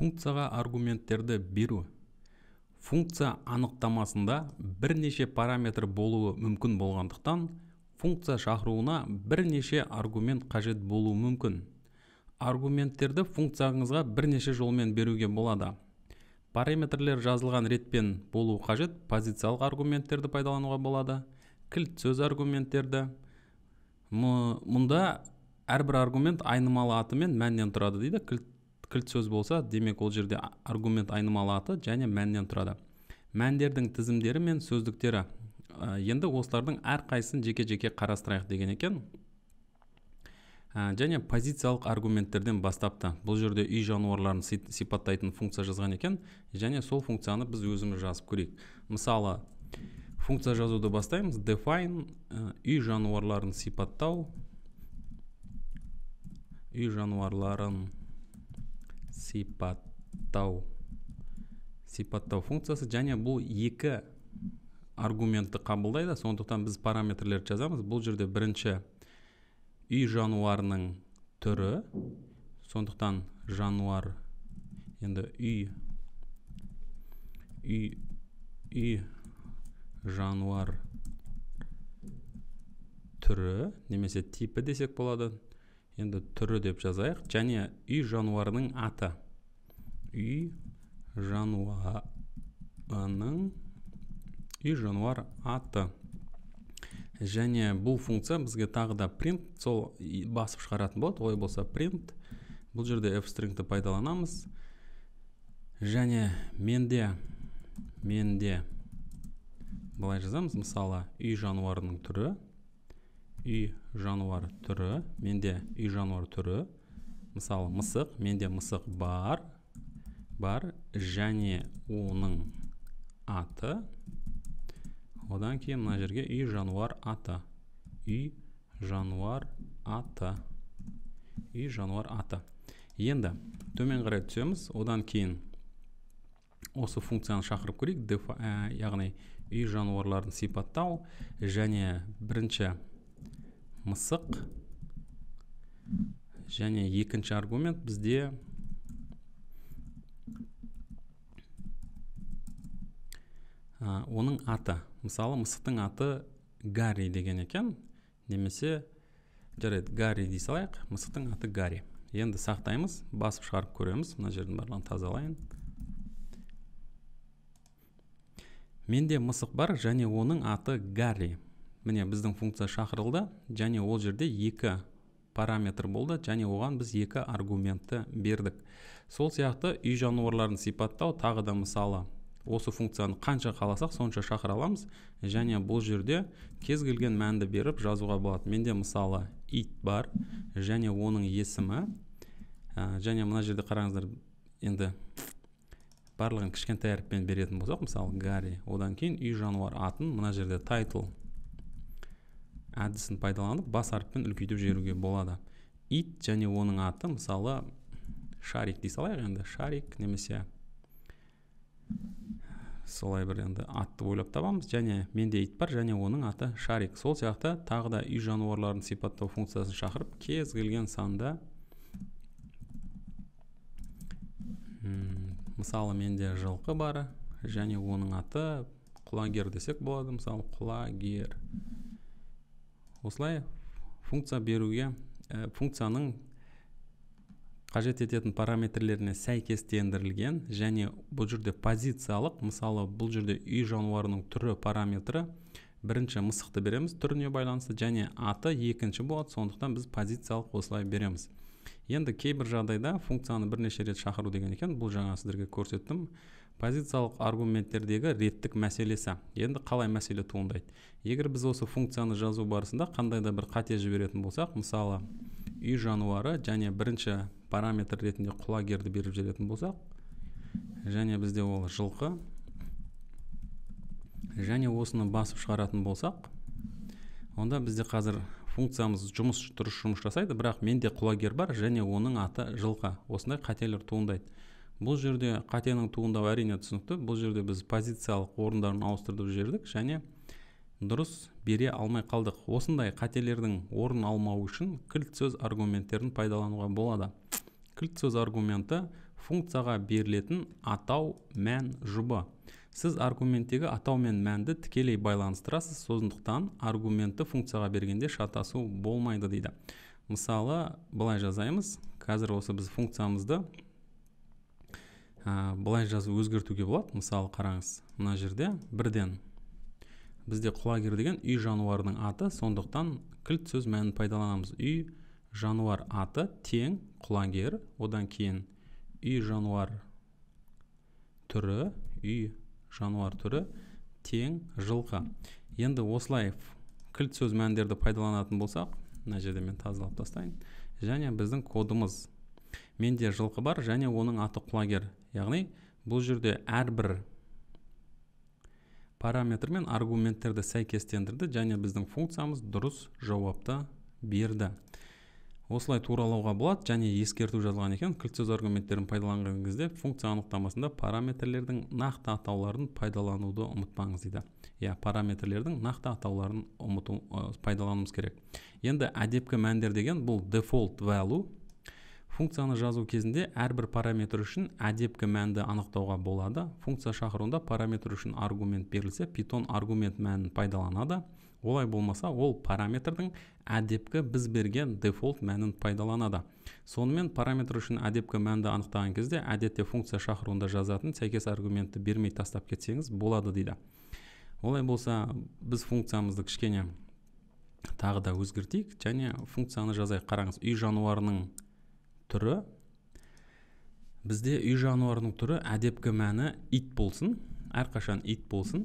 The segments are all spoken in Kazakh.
функцияға аргументтерді беру функция анықтамасында бірнеше параметр болуы мүмкін болғандықтан функция шақыруына бірнеше аргумент қажет болуы мүмкін аргументтерді функцияңызға бірнеше жолмен беруге болады параметрлер жазылған ретпен болуы қажет позициялық аргументтерді пайдалануға болады кілт сөз аргументтерді мұнда әрбір аргумент айнымалы атымен мәннен тұрады дейді кілт кілт сөз болса демек ол жерде аргумент айнымалы аты және мәннен тұрады мәндердің тізімдері мен сөздіктері ә, енді осылардың әрқайсысын жеке жеке қарастырайық деген екен және позициялық аргументтерден бастапты бұл жерде үй жануарларын сипаттайтын функция жазған екен және сол функцияны біз өзіміз жазып көрейік мысалы функция жазуды бастаймыз define үй жануарларын сипаттау үй жануарларын сипаттау сипаттау функциясы және бұл екі аргументті қабылдайды сондықтан біз параметрлерді жазамыз бұл жерде бірінші үй жануарының түрі сондықтан жануар енді үй үй үй жануар түрі немесе типі десек болады енді түрі деп жазайық және үй жануарының аты үй жануарының үй жануар аты және бұл функция бізге тағы да print сол басып шығаратын болады Ой болса print бұл жерде f stringті пайдаланамыз және менде менде былай жазамыз мысалы үй жануарының түрі үй жануар түрі менде үй жануар түрі мысалы мысық менде мысық бар бар және оның аты одан кейін мына жерге үй жануар аты үй жануар аты үй жануар аты енді төмен қарай түсеміз одан кейін осы функцияны шақырып көрейік ә, яғни үй жануарларын сипаттау және бірінші мысық және екінші аргумент бізде ә, оның аты мысалы мысықтың аты гарри деген екен немесе жарайды гарри дей салайық мысықтың аты гарри енді сақтаймыз басып шығарып көреміз мына жердің барлығын тазалайын менде мысық бар және оның аты гарри міне біздің функция шақырылды және ол жерде екі параметр болды және оған біз екі аргументті бердік сол сияқты үй жануарларын сипаттау тағы да мысалы осы функцияны қанша қаласақ сонша шақыра аламыз және бұл жерде кез келген мәнді беріп жазуға болады менде мысалы ит бар және оның есімі және мына жерде қараңыздар енді барлығын кішкентай әріппен беретін болсақ мысалы гарри одан кейін үй жануар атын мына жерде тайтл әдісін пайдаланып бас әріппен үлкейтіп жіберуге болады ит және оның аты мысалы шарик дей салайық енді шарик немесе солай бір енді атты ойлап табамыз және менде ит бар және оның аты шарик сол сияқты тағы да үй жануарларын сипаттау функциясын шақырып кез келген санда мысалы менде жылқы бар және оның аты құлагер десек болады мысалы құлагер осылай функция беруге э, функцияның қажет ететін параметрлеріне сәйкестендірілген және бұл жерде позициялық мысалы бұл жерде үй жануарының түрі параметрі бірінші мысықты береміз түріне байланысты және аты екінші болады сондықтан біз позициялық осылай береміз енді кейбір жағдайда функцияны бірнеше рет шақыру деген екен бұл жаңа сіздерге көрсеттім позициялық аргументтердегі реттік мәселесі енді қалай мәселе туындайды егер біз осы функцияны жазу барысында қандай да бір қате жіберетін болсақ мысалы үй жануары және бірінші параметр ретінде құлагерді беріп жіберетін болсақ және бізде ол жылқы және осыны басып шығаратын болсақ онда бізде қазір функциямыз жұмыс дұрыс жұмыс жасайды бірақ менде құлагер бар және оның аты жылқы осындай қателер туындайды бұл жерде қатенің туындауы әрине түсінікті бұл жерде біз позициялық орындарын ауыстырып жібердік және дұрыс бере алмай қалдық осындай қателердің орын алмауы үшін кілт сөз аргументтерін пайдалануға болады кілт сөз аргументі функцияға берілетін атау мән жұбы сіз аргументтегі атау мен мәнді тікелей байланыстырасыз сондықтан аргументті функцияға бергенде шатасу болмайды дейді мысалы былай жазаймыз қазір осы біз функциямызды ә, былай жазып өзгертуге болады мысалы қараңыз мына жерде бірден бізде құлагер деген үй жануарының аты сондықтан кілт сөз мәнін пайдаланамыз үй жануар аты тең құлагер одан кейін үй жануар түрі үй жануар түрі тең жылқы енді осылай кілт сөз мәндерді пайдаланатын болсақ мына жерде мен тазалап тастайын және біздің кодымыз менде жылқы бар және оның аты құлагер яғни бұл жерде әрбір параметр мен аргументтерді сәйкестендірді және біздің функциямыз дұрыс жауапты берді осылай туралауға болады және ескерту жазылған екен кілтсөз аргументтерін пайдаланған кезде функция анықтамасында параметрлердің нақты атауларын пайдалануды ұмытпаңыз дейді иә параметрлердің нақты атауларын ұмыту ә, пайдалануымыз керек енді әдепкі мәндер деген бұл default value функцияны жазу кезінде әрбір параметр үшін әдепкі мәнді анықтауға болады функция шақыруында параметр үшін аргумент берілсе питон аргумент мәнін пайдаланады олай болмаса ол параметрдің әдепкі біз берген дефолт мәнін пайдаланады сонымен параметр үшін әдепкі мәнді анықтаған кезде әдетте функция шақыруында жазатын сәйкес аргументті бермей тастап кетсеңіз болады дейді олай болса біз функциямызды кішкене тағы да өзгертейік және функцияны жазайық қараңыз үй жануарының түрі бізде үй жануарының түрі әдепкі мәні ит болсын әрқашан ит болсын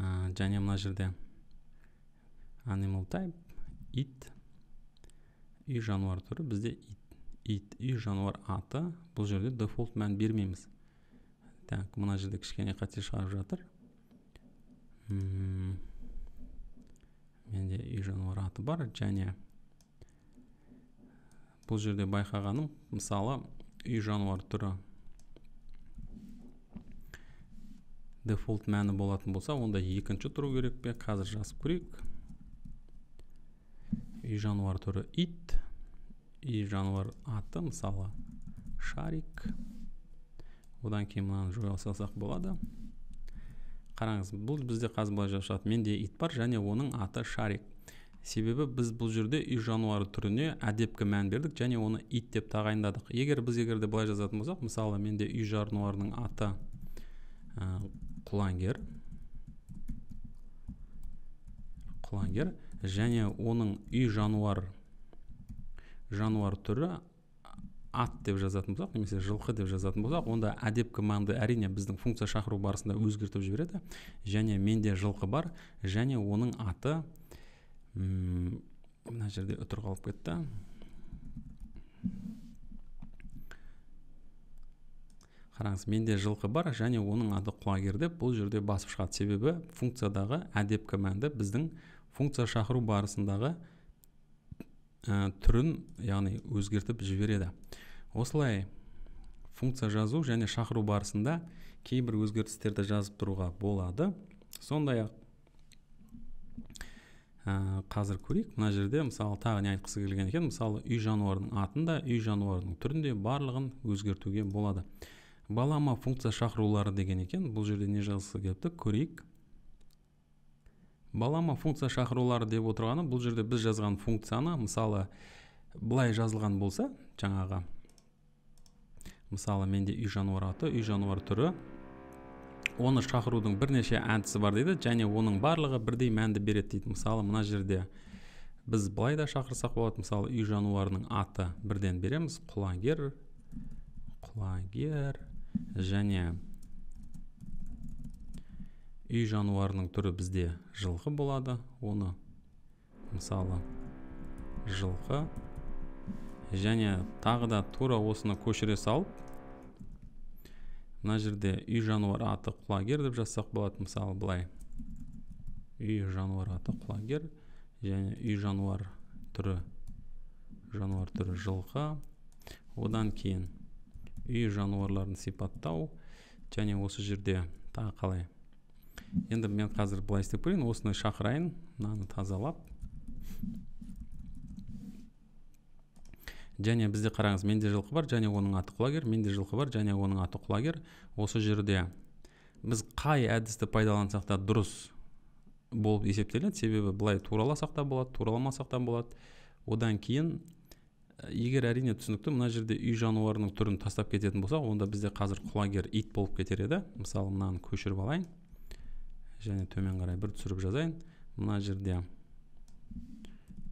ә, және мына жерде animal type ит үй жануар түрі бізде ит, ит үй жануар аты бұл жерде дефолт мән бермейміз так мына жерде кішкене қате шығарып жатыр менде үй жануар аты бар және бұл жерде байқағаным мысалы үй жануар түрі дефолт мәні болатын болса онда екінші тұру керек пе қазір жазып көрейік үй жануар түрі ит үй жануар аты мысалы шарик одан кейін мынаны жоя салсақ болады қараңыз бұл бізде қазір былай жазып менде ит бар және оның аты шарик себебі біз бұл жерде үй жануары түріне әдепкі мән бердік және оны ит деп тағайындадық егер біз егерде былай жазатын болсақ мысалы менде үй жануарының аты құлангер құлангер және оның үй жануар жануар түрі ат деп жазатын болсақ немесе жылқы деп жазатын болсақ онда әдеп команды әрине біздің функция шақыру барысында өзгертіп жібереді және менде жылқы бар және оның аты мына жерде үтір қалып кетті қараңыз менде жылқы бар және оның аты құлагер деп бұл жерде басып шығады себебі функциядағы әдеп мәнді біздің функция шақыру барысындағы ә, түрін яғни өзгертіп жібереді осылай функция жазу және шақыру барысында кейбір өзгерістерді жазып тұруға болады сондай ақ ә, қазір көрейік мына жерде мысалы тағы не айтқысы келген екен мысалы үй жануарының атын да үй жануарының түрін де барлығын өзгертуге болады балама функция шақырулары деген екен бұл жерде не жазғысы келіпті көрейік балама функция шақырулары деп отырғаны бұл жерде біз жазған функцияны мысалы былай жазылған болса жаңағы мысалы менде үй жануары аты үй жануар түрі оны шақырудың бірнеше әдісі бар дейді және оның барлығы бірдей мәнді береді дейді мысалы мына жерде біз былай да шақырсақ болады мысалы үй жануарының аты бірден береміз құлагер құлагер және үй жануарының түрі бізде жылқы болады оны мысалы жылқы және тағы да тура осыны көшіре салып мына жерде үй жануар аты құлагер деп жазсақ болады мысалы былай үй жануар аты құлагер және үй жануар түрі жануар түрі жылқы одан кейін үй жануарларын сипаттау және осы жерде тағы қалай енді мен қазір былай істеп көрейін осыны шақырайын мынаны тазалап және бізде қараңыз менде жылқы бар және оның аты құлагер менде жылқы бар және оның аты құлагер осы жерде біз қай әдісті пайдалансақ та дұрыс болып есептеледі себебі былай тураласақ та болады тураламасақ та болады одан кейін егер әрине түсінікті мына жерде үй жануарының түрін тастап кететін болсақ онда бізде қазір құлагер ит болып кетер еді мысалы мынаны көшіріп алайын және төмен қарай бір түсіріп жазайын мына жерде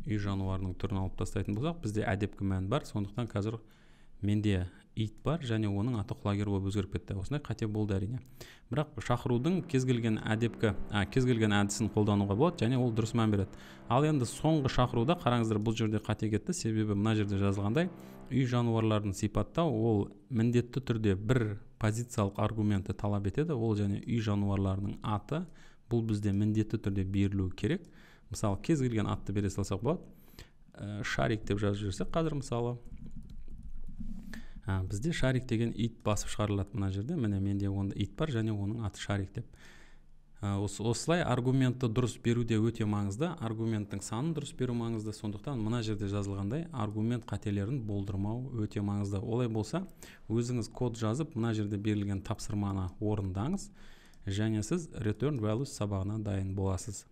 үй жануарының түрін алып тастайтын болсақ бізде әдепкі мән бар сондықтан қазір менде ит бар және оның аты құлагер болып өзгеріп кетті осындай қате болды әрине бірақ шақырудың кез келген әдепкі ә, кез келген әдісін қолдануға болады және ол дұрыс мән береді ал енді соңғы шақыруда қараңыздар бұл жерде қате кетті себебі мына жерде жазылғандай үй жануарларын сипаттау ол міндетті түрде бір позициялық аргументті талап етеді ол және үй жануарларының аты бұл бізде міндетті түрде берілуі керек мысалы кез келген атты бере салсақ болады э, шарик деп жазып жіберсек қазір мысалы ә, бізде шарик деген ит басып шығарылады мына жерде міне менде онда ит бар және оның аты шарик деп осы, осылай аргументті дұрыс беру де өте маңызды аргументтің санын дұрыс беру маңызды сондықтан мына жерде жазылғандай аргумент қателерін болдырмау өте маңызды олай болса өзіңіз код жазып мына жерде берілген тапсырманы орындаңыз және сіз return values сабағына дайын боласыз